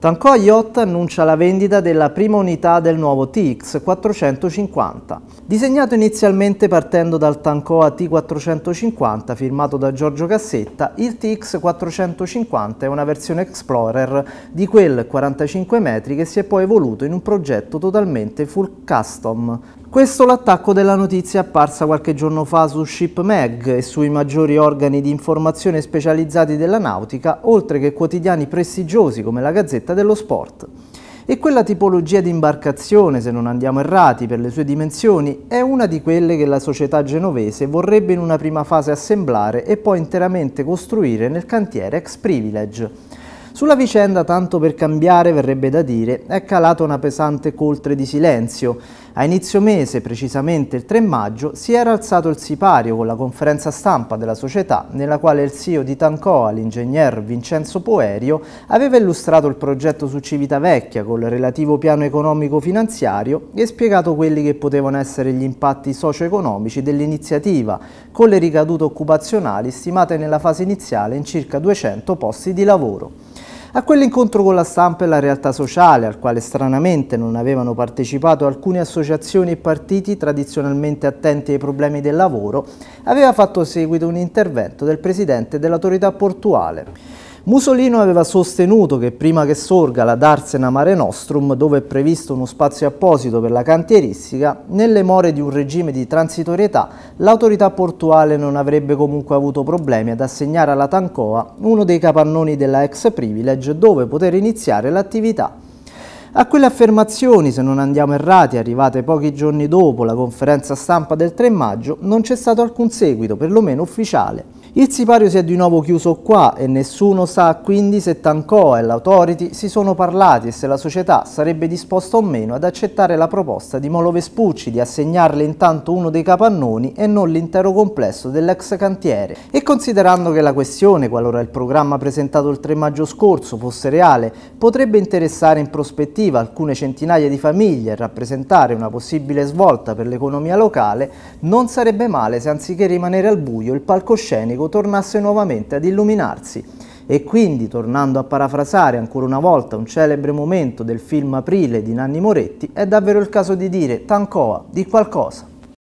Tancoa Yacht annuncia la vendita della prima unità del nuovo TX450. Disegnato inizialmente partendo dal Tancoa T450 firmato da Giorgio Cassetta, il TX450 è una versione Explorer di quel 45 metri che si è poi evoluto in un progetto totalmente full custom. Questo l'attacco della notizia apparsa qualche giorno fa su ShipMag e sui maggiori organi di informazione specializzati della nautica, oltre che quotidiani prestigiosi come la Gazzetta dello Sport. E quella tipologia di imbarcazione, se non andiamo errati per le sue dimensioni, è una di quelle che la società genovese vorrebbe in una prima fase assemblare e poi interamente costruire nel cantiere ex Privilege sulla vicenda, tanto per cambiare verrebbe da dire, è calata una pesante coltre di silenzio. A inizio mese, precisamente il 3 maggio, si era alzato il sipario con la conferenza stampa della società nella quale il CEO di Tancoa, l'ingegner Vincenzo Poerio, aveva illustrato il progetto su Civitavecchia col relativo piano economico-finanziario e spiegato quelli che potevano essere gli impatti socio-economici dell'iniziativa, con le ricadute occupazionali stimate nella fase iniziale in circa 200 posti di lavoro a quell'incontro con la stampa e la realtà sociale, al quale stranamente non avevano partecipato alcune associazioni e partiti tradizionalmente attenti ai problemi del lavoro, aveva fatto seguito un intervento del presidente dell'autorità portuale. Musolino aveva sostenuto che prima che sorga la Darsena Mare Nostrum, dove è previsto uno spazio apposito per la cantieristica, nelle more di un regime di transitorietà, l'autorità portuale non avrebbe comunque avuto problemi ad assegnare alla Tancoa uno dei capannoni della ex Privilege dove poter iniziare l'attività. A quelle affermazioni, se non andiamo errati, arrivate pochi giorni dopo la conferenza stampa del 3 maggio, non c'è stato alcun seguito, perlomeno ufficiale. Il sipario si è di nuovo chiuso qua e nessuno sa quindi se Tancò e l'autority si sono parlati e se la società sarebbe disposta o meno ad accettare la proposta di Molo Vespucci di assegnarle intanto uno dei capannoni e non l'intero complesso dell'ex cantiere. E considerando che la questione, qualora il programma presentato il 3 maggio scorso fosse reale, potrebbe interessare in prospettiva alcune centinaia di famiglie e rappresentare una possibile svolta per l'economia locale, non sarebbe male se anziché rimanere al buio il palcoscenico tornasse nuovamente ad illuminarsi. E quindi, tornando a parafrasare ancora una volta un celebre momento del film Aprile di Nanni Moretti, è davvero il caso di dire Tancoa, di qualcosa.